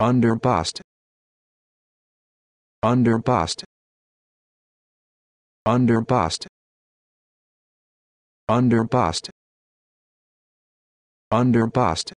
under bust under bust under bust under bust under bust